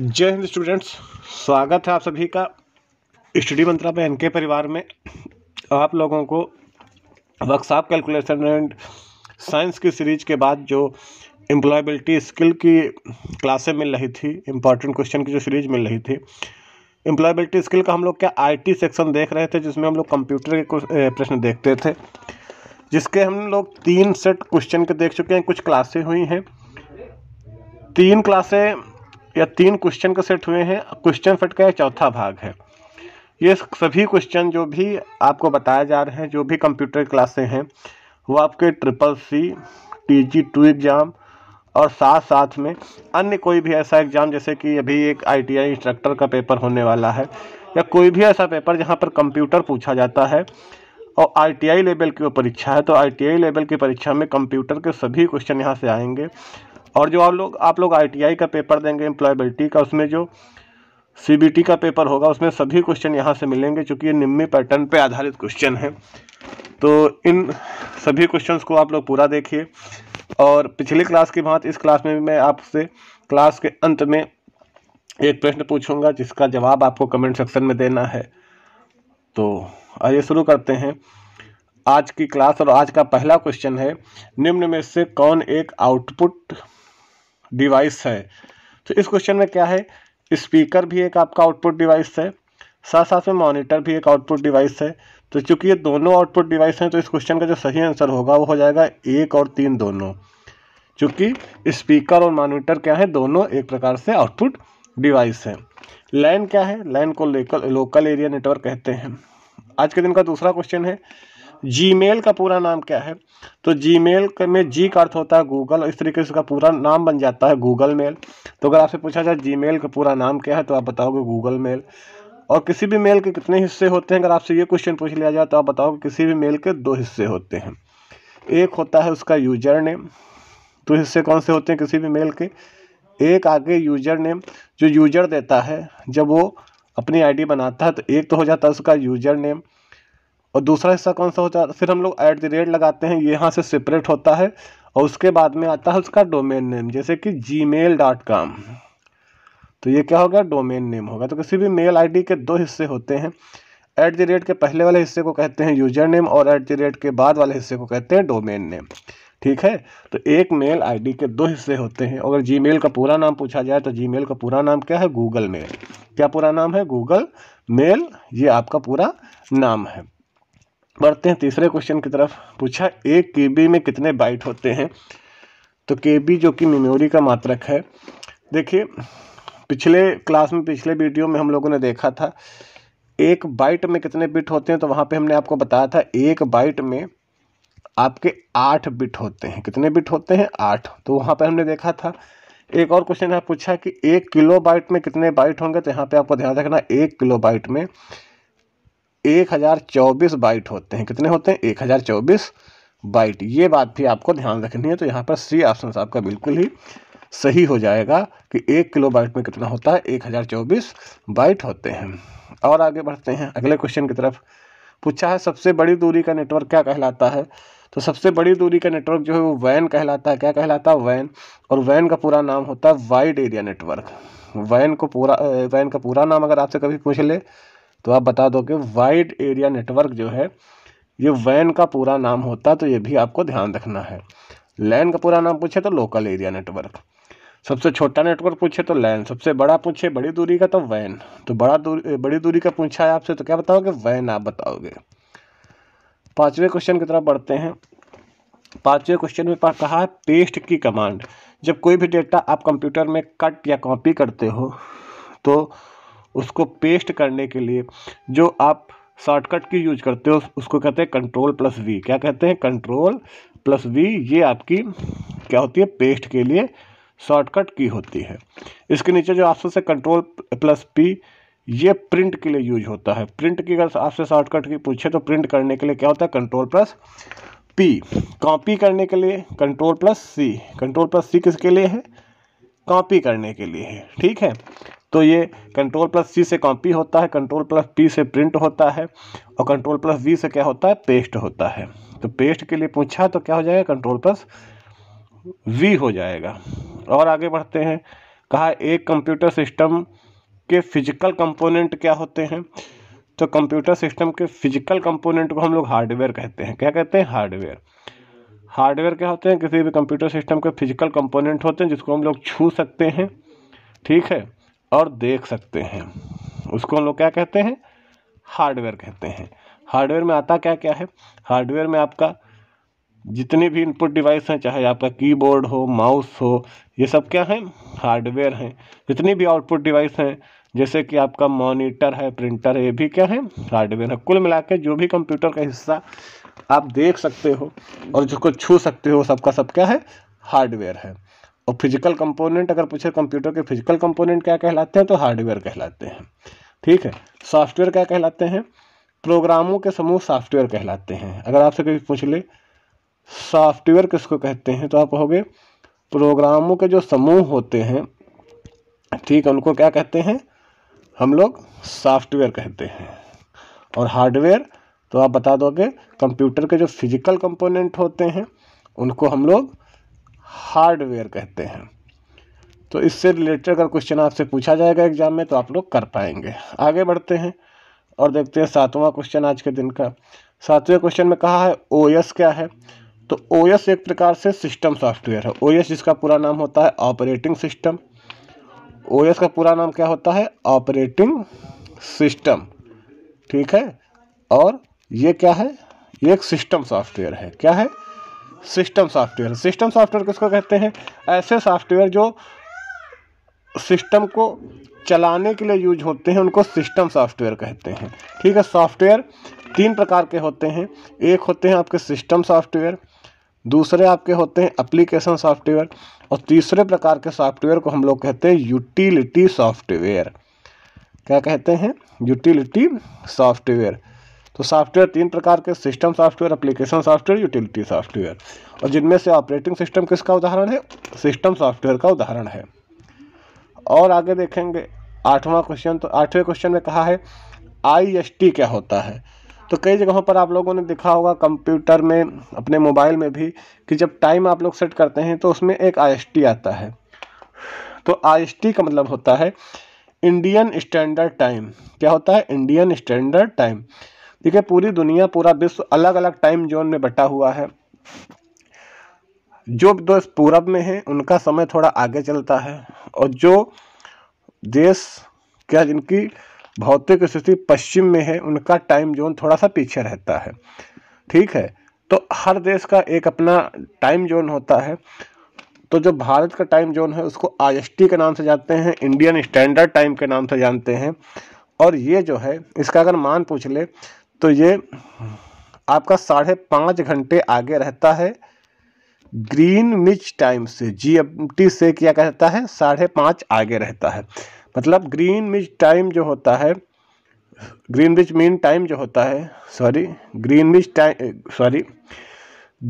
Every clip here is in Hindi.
जय हिंद स्टूडेंट्स स्वागत है आप सभी का स्टडी मंत्रा में के परिवार में आप लोगों को वर्कशॉप कैलकुलेशन एंड साइंस की सीरीज के बाद जो एम्प्लॉयबिलिटी स्किल की क्लासें मिल रही थी इंपॉर्टेंट क्वेश्चन की जो सीरीज मिल रही थी एम्प्लॉयबिलिटी स्किल का हम लोग क्या आईटी सेक्शन देख रहे थे जिसमें हम लोग कंप्यूटर के प्रश्न देखते थे जिसके हम लोग तीन सेट क्वेश्चन के देख चुके हैं कुछ क्लासें हुई हैं तीन क्लासें या तीन क्वेश्चन का सेट हुए हैं क्वेश्चन सेट का चौथा भाग है ये सभी क्वेश्चन जो भी आपको बताए जा रहे हैं जो भी कंप्यूटर क्लासें हैं वो आपके triple C T G two exam और साथ साथ में अन्य कोई भी ऐसा एग्ज़ाम जैसे कि अभी एक आईटीआई इंस्ट्रक्टर का पेपर होने वाला है या कोई भी ऐसा पेपर जहाँ पर कंप्यूटर पूछा जाता है और आईटीआई लेवल की वो परीक्षा है तो आईटीआई लेवल की परीक्षा में कंप्यूटर के सभी क्वेश्चन यहाँ से आएंगे और जो आप लोग आप लोग आई का पेपर देंगे एम्प्लॉयबिलिटी का उसमें जो सी का पेपर होगा उसमें सभी क्वेश्चन यहाँ से मिलेंगे चूँकि ये निम्मी पैटर्न पर आधारित क्वेश्चन है तो इन सभी क्वेश्चन को आप लोग पूरा देखिए और पिछली क्लास की बात इस क्लास में भी मैं आपसे क्लास के अंत में एक प्रश्न पूछूंगा जिसका जवाब आपको कमेंट सेक्शन में देना है तो आइए शुरू करते हैं आज की क्लास और आज का पहला क्वेश्चन है निम्न में से कौन एक आउटपुट डिवाइस है तो इस क्वेश्चन में क्या है स्पीकर भी एक आपका आउटपुट डिवाइस है साथ साथ में मॉनिटर भी एक आउटपुट डिवाइस है तो चूंकि ये दोनों आउटपुट डिवाइस हैं तो इस क्वेश्चन का जो सही आंसर होगा वो हो जाएगा एक और तीन दोनों चूंकि स्पीकर और मॉनिटर क्या है दोनों एक प्रकार से आउटपुट डिवाइस हैं लैन क्या है लैन को लोकल लोकल एरिया नेटवर्क कहते हैं आज के दिन का दूसरा क्वेश्चन है जीमेल का पूरा नाम क्या है तो जीमेल में जी का अर्थ होता है गूगल इस तरीके से उसका पूरा नाम बन जाता है गूगल मेल तो अगर आपसे पूछा जाए जीमेल का पूरा नाम क्या है तो आप बताओगे गूगल मेल और किसी भी मेल के कितने हिस्से होते हैं अगर आपसे ये क्वेश्चन पूछ लिया जाए तो आप बताओगे किसी भी मेल के दो हिस्से होते हैं एक होता है उसका यूजर नेम तो हिस्से कौन से होते हैं किसी भी मेल के एक आगे यूजर नेम जो यूजर देता है जब वो अपनी आईडी बनाता है तो एक तो हो जाता है उसका यूजर नेम और दूसरा हिस्सा कौन सा होता है फिर हम लोग ऐट द रेट लगाते हैं ये यहाँ से सेपरेट होता है और उसके बाद में आता है उसका डोमेन नेम जैसे कि जी मेल डॉट कॉम तो ये क्या होगा डोमेन नेम होगा तो किसी भी मेल आईडी के दो हिस्से होते हैं ऐट द रेट के पहले वाले हिस्से को कहते हैं यूजर नेम और ऐट द रेट के बाद वाले हिस्से को कहते हैं डोमेन नेम ठीक है तो एक मेल आईडी के दो हिस्से होते हैं अगर मेल का पूरा नाम पूछा जाए तो मेल का पूरा नाम क्या है गूगल मेल क्या पूरा नाम है गूगल मेल ये आपका पूरा नाम है बढ़ते हैं तीसरे क्वेश्चन की तरफ पूछा एक के में कितने बाइट होते हैं तो के जो कि मेमोरी का मात्रक है देखिए पिछले क्लास में पिछले वीडियो में हम लोगों ने देखा था एक बाइट में कितने बिट होते हैं तो वहाँ पे हमने आपको बताया था एक बाइट में आपके आठ बिट होते हैं कितने बिट होते हैं आठ तो वहाँ पर हमने देखा था एक और क्वेश्चन है पूछा कि एक किलो बाइट में कितने बाइट होंगे तो यहाँ पर आपको ध्यान रखना एक किलो बाइट में एक हज़ार चौबीस बाइट होते हैं कितने होते हैं एक हज़ार चौबीस बाइट ये बात भी आपको ध्यान रखनी है तो यहाँ पर सी ऑप्शन आपका बिल्कुल ही सही हो जाएगा कि एक किलो बाइट में कितना होता है एक हज़ार चौबीस बाइट होते हैं और आगे बढ़ते हैं अगले क्वेश्चन की तरफ पूछा है सबसे बड़ी दूरी का नेटवर्क क्या कहलाता है तो सबसे बड़ी दूरी का नेटवर्क जो है वो वैन कहलाता है क्या कहलाता है वैन और वैन का पूरा नाम होता है वाइड एरिया नेटवर्क वैन को पूरा वैन का पूरा नाम अगर आपसे कभी पूछ ले तो आप बता दो कि वाइड एरिया नेटवर्क जो है ये वैन का पूरा नाम होता तो ये भी आपको ध्यान रखना है लैन का पूरा नाम पूछे तो लोकल एरिया नेटवर्क सबसे छोटा नेटवर्क पूछे तो लैन सबसे बड़ा पूछे बड़ी दूरी का तो वैन तो बड़ा दूरी बड़ी दूरी का पूछा है आपसे तो क्या बताओगे वैन आप बताओगे पांचवें क्वेश्चन की तरफ बढ़ते हैं पांचवें क्वेश्चन में कहा है पेस्ट की कमांड जब कोई भी डेटा आप कंप्यूटर में कट या कॉपी करते हो तो उसको पेस्ट करने के लिए जो आप शॉर्टकट की यूज करते हो उसको कहते हैं कंट्रोल प्लस वी क्या कहते हैं कंट्रोल प्लस वी ये आपकी क्या होती है पेस्ट के लिए शॉर्टकट की होती है इसके नीचे जो आपसे से कंट्रोल प्लस पी ये प्रिंट के लिए यूज होता है प्रिंट की अगर आपसे शॉर्टकट की पूछे तो प्रिंट करने के लिए क्या होता है कंट्रोल प्लस पी कॉपी करने के लिए control plus C control plus C किसके लिए है कॉपी करने के लिए है ठीक है तो ये कंट्रोल प्लस सी से कॉपी होता है कंट्रोल प्लस पी से प्रिंट होता है और कंट्रोल प्लस वी से क्या होता है पेस्ट होता है तो पेस्ट के लिए पूछा तो क्या हो जाएगा कंट्रोल प्लस वी हो जाएगा और आगे बढ़ते हैं कहा एक कंप्यूटर सिस्टम के फिजिकल कंपोनेंट क्या होते हैं तो कंप्यूटर सिस्टम के फिजिकल कंपोनेंट को हम लोग हार्डवेयर कहते हैं क्या कहते हैं हार्डवेयर हार्डवेयर क्या होते हैं किसी भी कंप्यूटर सिस्टम के फिजिकल कंपोनेंट होते हैं जिसको हम लोग छू सकते हैं ठीक है और देख सकते हैं उसको हम लोग क्या कहते हैं हार्डवेयर कहते हैं हार्डवेयर में आता क्या क्या है हार्डवेयर में आपका जितने भी इनपुट डिवाइस हैं चाहे आपका कीबोर्ड हो माउस हो ये सब क्या हैं हार्डवेयर हैं जितनी भी आउटपुट डिवाइस हैं जैसे कि आपका मॉनिटर है प्रिंटर है ये भी क्या है हार्डवेयर है कुल मिला के जो भी कंप्यूटर का हिस्सा आप देख सकते हो और जिसको छू सकते हो सबका सब क्या है हार्डवेयर है और फिजिकल कंपोनेंट अगर पूछे कंप्यूटर के फिजिकल कंपोनेंट क्या कहलाते हैं तो हार्डवेयर कहलाते हैं ठीक है सॉफ्टवेयर क्या कहलाते हैं प्रोग्रामों के समूह सॉफ्टवेयर कहलाते हैं अगर आपसे कभी पूछ ले सॉफ्टवेयर किसको कहते हैं तो आप कहोगे प्रोग्रामों के जो समूह होते हैं ठीक है उनको क्या कहते हैं हम लोग सॉफ्टवेयर कहते हैं और हार्डवेयर तो आप बता दोगे कंप्यूटर के जो फिज़िकल कंपोनेंट होते हैं उनको हम लोग हार्डवेयर कहते हैं तो इससे रिलेटेड अगर क्वेश्चन आपसे पूछा जाएगा एग्जाम में तो आप लोग कर पाएंगे आगे बढ़ते हैं और देखते हैं सातवां क्वेश्चन आज के दिन का सातवें क्वेश्चन में कहा है ओ क्या है तो ओ एक प्रकार से सिस्टम सॉफ्टवेयर है ओ जिसका पूरा नाम होता है ऑपरेटिंग सिस्टम ओ का पूरा नाम क्या होता है ऑपरेटिंग सिस्टम ठीक है और ये क्या है ये एक सिस्टम सॉफ्टवेयर है क्या है सिस्टम सॉफ्टवेयर सिस्टम सॉफ्टवेयर किसको कहते हैं ऐसे सॉफ्टवेयर जो सिस्टम को चलाने के लिए यूज होते हैं उनको सिस्टम सॉफ्टवेयर कहते हैं ठीक है सॉफ्टवेयर तीन प्रकार के होते हैं एक होते हैं आपके सिस्टम सॉफ्टवेयर दूसरे आपके होते हैं अप्लीकेशन सॉफ्टवेयर और तीसरे प्रकार के सॉफ्टवेयर को हम लोग कहते हैं यूटिलिटी सॉफ्टवेयर क्या कहते हैं यूटिलिटी सॉफ्टवेयर तो सॉफ्टवेयर तीन प्रकार के system software application software utility software और जिनमें से ऑपरेटिंग सिस्टम किसका उदाहरण है सिस्टम सॉफ्टवेयर का उदाहरण है और आगे देखेंगे आठवां क्वेश्चन तो आठवें क्वेश्चन में कहा है आई क्या होता है तो कई जगहों पर आप लोगों ने देखा होगा कंप्यूटर में अपने मोबाइल में भी कि जब टाइम आप लोग सेट करते हैं तो उसमें एक आई आता है तो आई का मतलब होता है इंडियन स्टैंडर्ड टाइम क्या होता है इंडियन स्टैंडर्ड टाइम है पूरी दुनिया पूरा विश्व अलग अलग टाइम जोन में बटा हुआ है जो देश पूरब में है उनका समय थोड़ा आगे चलता है और जो देश क्या जिनकी भौतिक स्थिति पश्चिम में है उनका टाइम जोन थोड़ा सा पीछे रहता है ठीक है तो हर देश का एक अपना टाइम जोन होता है तो जो भारत का टाइम जोन है उसको आई के नाम से जानते हैं इंडियन स्टैंडर्ड टाइम के नाम से जानते हैं और ये जो है इसका अगर मान पूछ ले तो ये आपका साढ़े पाँच घंटे आगे रहता है ग्रीन मिच टाइम से जी टी से क्या कहता है साढ़े पाँच आगे रहता है मतलब ग्रीन मिच टाइम जो होता है ग्रीन विच मीन टाइम जो होता है sorry Greenwich time sorry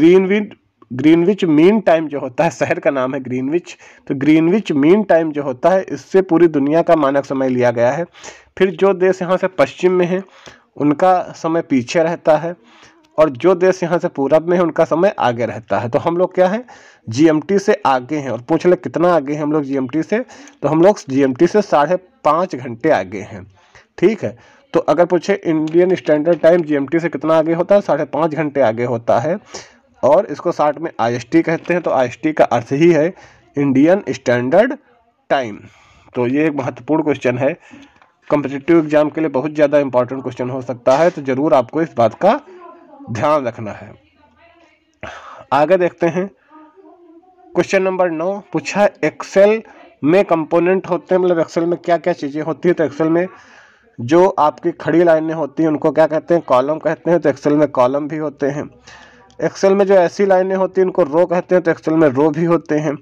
Greenwich which mean time जो होता है शहर का नाम है ग्रीन विच तो ग्रीन विच मीन टाइम जो होता है इससे पूरी दुनिया का मानक समय लिया गया है फिर जो देश यहाँ से पश्चिम में है उनका समय पीछे रहता है और जो देश यहाँ से पूरब में है उनका समय आगे रहता है तो हम लोग क्या है जीएमटी से आगे हैं और पूछ ले कितना आगे हैं हम लोग जीएमटी से तो हम लोग जीएमटी से साढ़े पाँच घंटे आगे हैं ठीक है तो अगर पूछे इंडियन स्टैंडर्ड टाइम जीएमटी से कितना आगे होता है साढ़े पाँच घंटे आगे होता है और इसको साठ में आई कहते हैं तो आई का अर्थ ही है इंडियन स्टैंडर्ड टाइम तो ये एक महत्वपूर्ण क्वेश्चन है कम्पिटिटिव एग्जाम के लिए बहुत ज़्यादा इंपॉर्टेंट क्वेश्चन हो सकता है तो ज़रूर आपको इस बात का ध्यान रखना है आगे देखते हैं क्वेश्चन नंबर नौ पूछा एक्सेल में कंपोनेंट होते हैं मतलब एक्सेल में क्या क्या चीज़ें होती है तो एक्सेल में जो आपकी खड़ी लाइनें होती हैं उनको क्या कहते हैं कॉलम कहते हैं तो एक्सेल में कॉलम भी होते हैं एक्सेल में जो ऐसी लाइनें होती हैं उनको रो कहते हैं तो एक्सेल में रो भी होते हैं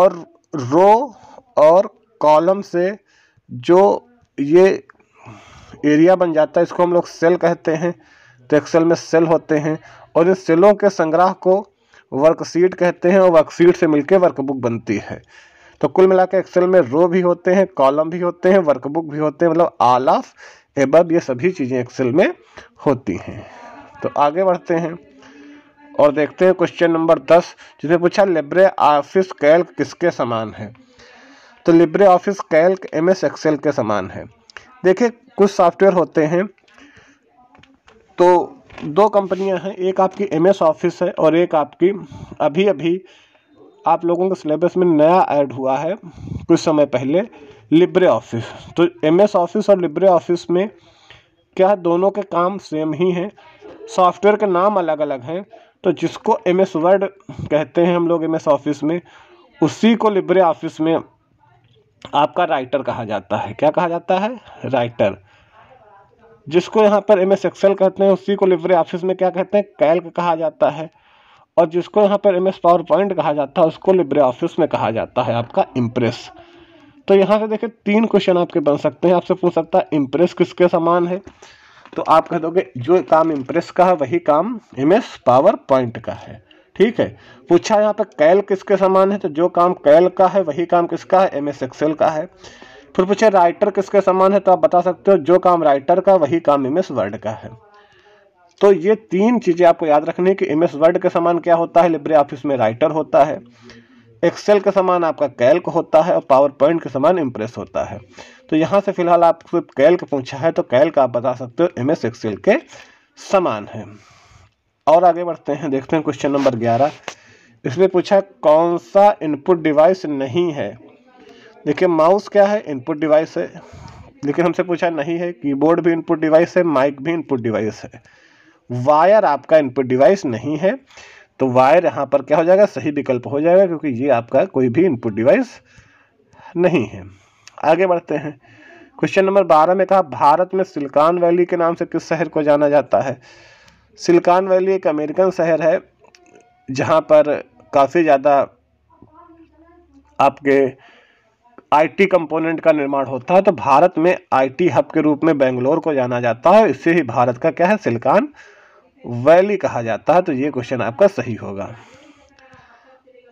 और रो और कॉलम से जो ये एरिया बन जाता है इसको हम लोग सेल कहते हैं तो एक्सेल में सेल होते हैं और इन सेलों के संग्रह को वर्कशीट कहते हैं और वर्कशीट से मिलकर वर्कबुक बनती है तो कुल मिला के एक्सेल में रो भी होते हैं कॉलम भी होते हैं वर्कबुक भी होते हैं मतलब आल ऑफ एबब ये सभी चीज़ें एक्सेल में होती हैं तो आगे बढ़ते हैं और देखते हैं क्वेश्चन नंबर दस जिसे पूछा लेब्रे ऑफिस कैल्क किसके समान है तो लिब्रे ऑफिस कैल्क एम एस एक्सेल के समान है देखिए कुछ सॉफ्टवेयर होते हैं तो दो कंपनियां हैं एक आपकी एम एस ऑफिस है और एक आपकी अभी अभी आप लोगों के सिलेबस में नया ऐड हुआ है कुछ समय पहले लिब्रे ऑफिस तो एम एस ऑफिस और लिब्रे ऑफिस में क्या है दोनों के काम सेम ही हैं सॉफ्टवेयर के नाम अलग अलग हैं तो जिसको एम एस वर्ड कहते हैं हम लोग एम एस ऑफिस में उसी को लिब्रे ऑफिस में आपका राइटर कहा जाता है क्या कहा जाता है राइटर जिसको यहाँ पर एम एस एक्सेल कहते हैं उसी को लिब्रे ऑफिस में क्या कहते हैं कैल्क कहा जाता है और जिसको यहाँ पर एम एस पावर पॉइंट कहा जाता है उसको लिब्रे ऑफिस में कहा जाता है आपका इम्प्रेस तो यहाँ से देखिए तीन क्वेश्चन आपके बन सकते हैं आपसे पूछ सकता है इम्प्रेस किसके समान है तो आप कह दोगे जो काम इम्प्रेस का है वही काम एम एस पावर पॉइंट का है ठीक है पूछा यहाँ पे कैल किसके समान है तो जो काम कैल का है वही काम किसका है एम एस एक्सेल का है फिर पूछे राइटर किसके समान है तो आप बता सकते हो जो काम राइटर का वही काम एम एस वर्ड का है तो ये तीन चीज़ें आपको याद रखनी है कि एम एस वर्ड के समान क्या होता है लिब्रे ऑफिस में राइटर होता है एक्सेल के समान आपका कैल्क होता है और पावर पॉइंट के समान इम्प्रेस होता है तो यहाँ से फिलहाल आपको कैल्क पूछा है तो कैल्क आप बता सकते हो एम एस एक्सेल के समान है और आगे बढ़ते हैं देखते हैं क्वेश्चन नंबर ग्यारह इसमें पूछा कौन सा इनपुट डिवाइस नहीं है देखिए माउस क्या है इनपुट डिवाइस है लेकिन हमसे पूछा नहीं है कीबोर्ड भी इनपुट डिवाइस है माइक भी इनपुट डिवाइस है वायर आपका इनपुट डिवाइस नहीं है तो वायर यहाँ पर क्या हो जाएगा सही विकल्प हो जाएगा क्योंकि ये आपका कोई भी इनपुट डिवाइस नहीं है आगे बढ़ते हैं क्वेश्चन नंबर बारह में कहा भारत में सिल्कान वैली के नाम से किस शहर को जाना जाता है सिलिकॉन वैली एक अमेरिकन शहर है जहाँ पर काफ़ी ज़्यादा आपके आईटी कंपोनेंट का निर्माण होता है तो भारत में आईटी हब के रूप में बेंगलोर को जाना जाता है इससे ही भारत का क्या है सिलिकॉन वैली कहा जाता है तो ये क्वेश्चन आपका सही होगा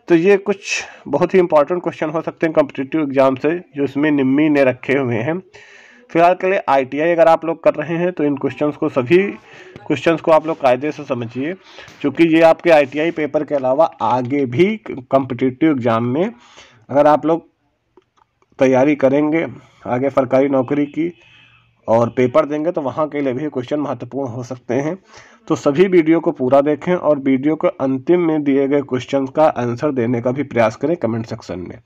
तो ये कुछ बहुत ही इंपॉर्टेंट क्वेश्चन हो सकते हैं कॉम्पिटिटिव एग्जाम से जो इसमें निम्मी ने रखे हुए हैं फिलहाल के लिए आईटीआई अगर आप लोग कर रहे हैं तो इन क्वेश्चंस को सभी क्वेश्चंस को आप लोग कायदे से समझिए क्योंकि ये आपके आईटीआई पेपर के अलावा आगे भी कम्पिटिटिव एग्ज़ाम में अगर आप लोग तैयारी करेंगे आगे सरकारी नौकरी की और पेपर देंगे तो वहाँ के लिए भी क्वेश्चन महत्वपूर्ण हो सकते हैं तो सभी वीडियो को पूरा देखें और वीडियो को अंतिम में दिए गए क्वेश्चन का आंसर देने का भी प्रयास करें कमेंट सेक्शन में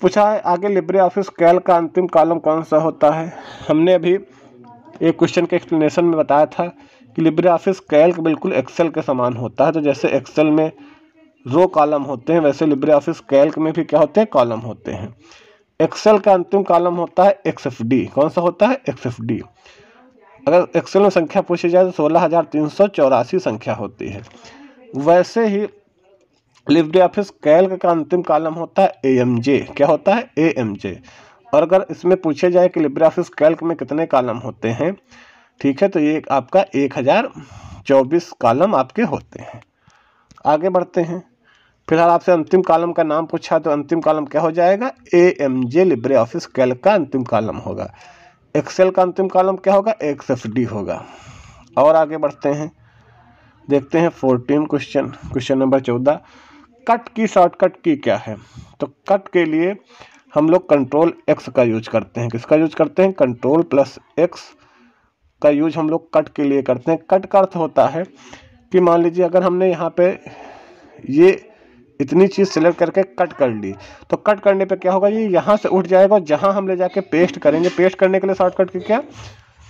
पूछा है आगे लिब्रे ऑफिस कैल का अंतिम कॉलम कौन सा होता है हमने अभी एक क्वेश्चन के एक्सप्लेनेशन में बताया था कि लिब्रे ऑफिस कैल्क बिल्कुल एक्सेल के समान होता है तो जैसे एक्सेल में रो कॉलम होते हैं वैसे लिब्रे ऑफिस कैल्क में भी क्या होते हैं कॉलम होते हैं एक्सेल का अंतिम कॉलम होता है एक्स कौन सा होता है एक्स अगर एक्सेल में संख्या पूछी जाए तो सोलह हज़ार तीन सौ चौरासी संख्या होती है वैसे ही लिब्रे ऑफिस कैल्क का अंतिम कालम होता है ए क्या होता है ए और अगर इसमें पूछा जाए कि लिब्रे ऑफिस कैल्क में कितने कालम होते हैं ठीक है तो ये आपका एक हज़ार चौबीस कालम आपके होते हैं आगे बढ़ते हैं फिलहाल आपसे अंतिम कालम का नाम पूछा तो अंतिम कालम क्या हो जाएगा A M J LibreOffice Calc का अंतिम कालम होगा एक्सेल का अंतिम कालम क्या होगा एक्स एफ डी होगा और आगे बढ़ते हैं देखते हैं फोर्टीन क्वेश्चन क्वेश्चन नंबर चौदह कट की शॉर्टकट की क्या है तो कट के लिए हम लोग कंट्रोल एक्स का यूज करते हैं किसका यूज करते हैं कंट्रोल प्लस एक्स का यूज हम लोग कट के लिए करते हैं कट का अर्थ होता है कि मान लीजिए अगर हमने यहाँ पे ये इतनी चीज़ सेलेक्ट करके कट कर ली तो कट करने पे क्या होगा ये यहाँ से उठ जाएगा जहाँ हम ले जाके पेस्ट करेंगे पेस्ट करने के लिए शॉर्टकट की क्या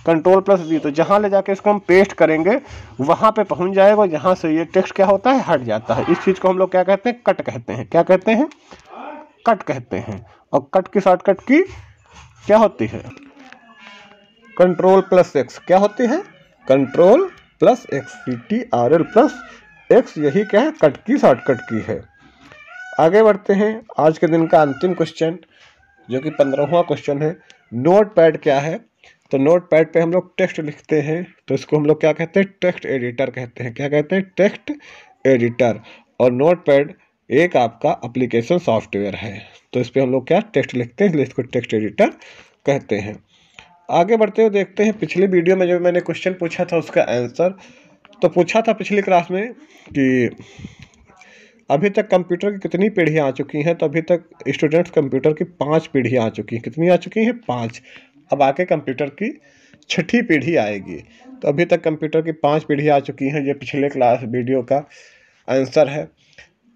कंट्रोल प्लस वी तो जहाँ ले जाके इसको हम पेस्ट करेंगे वहाँ पे पहुँच जाएगा जहाँ से ये टेक्स्ट क्या होता है हट जाता है इस चीज़ को हम लोग क्या कहते हैं कट कहते हैं क्या कहते हैं कट कहते हैं और कट की शॉर्टकट की क्या होती है कंट्रोल प्लस एक्स क्या होती है control plus X C T R L plus X यही क्या है कट की शॉर्टकट की है आगे बढ़ते हैं आज के दिन का अंतिम क्वेश्चन जो कि पंद्रहवा क्वेश्चन है नोट पैड क्या है तो नोट पैड पर हम लोग टेक्स्ट लिखते हैं तो इसको हम लोग क्या कहते हैं टेक्स्ट एडिटर कहते हैं क्या कहते हैं टेक्स्ट एडिटर और नोट पैड एक आपका अप्लीकेशन सॉफ्टवेयर है तो इस पर हम लोग क्या टेक्स्ट लिखते हैं इसको टेक्स्ट एडिटर कहते हैं आगे बढ़ते हुए देखते हैं पिछले वीडियो में जब मैंने क्वेश्चन पूछा था उसका आंसर तो पूछा था पिछली क्लास में कि अभी तक कंप्यूटर की कितनी पीढ़ियाँ आ चुकी हैं तो अभी तक स्टूडेंट्स कंप्यूटर की पाँच पीढ़ियाँ आ चुकी हैं कितनी आ चुकी हैं पाँच अब आके कंप्यूटर की छठी पीढ़ी आएगी तो अभी तक कंप्यूटर की पांच पीढ़ी आ चुकी हैं ये पिछले क्लास वीडियो का आंसर है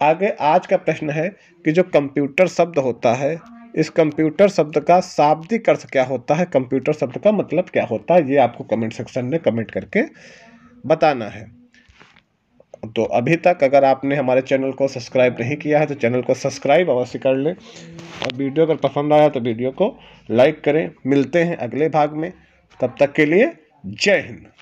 आगे आज का प्रश्न है कि जो कंप्यूटर शब्द होता है इस कंप्यूटर शब्द का शाब्दिक अर्थ क्या होता है कंप्यूटर शब्द का मतलब क्या होता है ये आपको कमेंट सेक्शन में कमेंट करके बताना है तो अभी तक अगर आपने हमारे चैनल को सब्सक्राइब नहीं किया है तो चैनल को सब्सक्राइब अवश्य कर लें और वीडियो अगर पसंद आया तो वीडियो को लाइक करें मिलते हैं अगले भाग में तब तक के लिए जय हिंद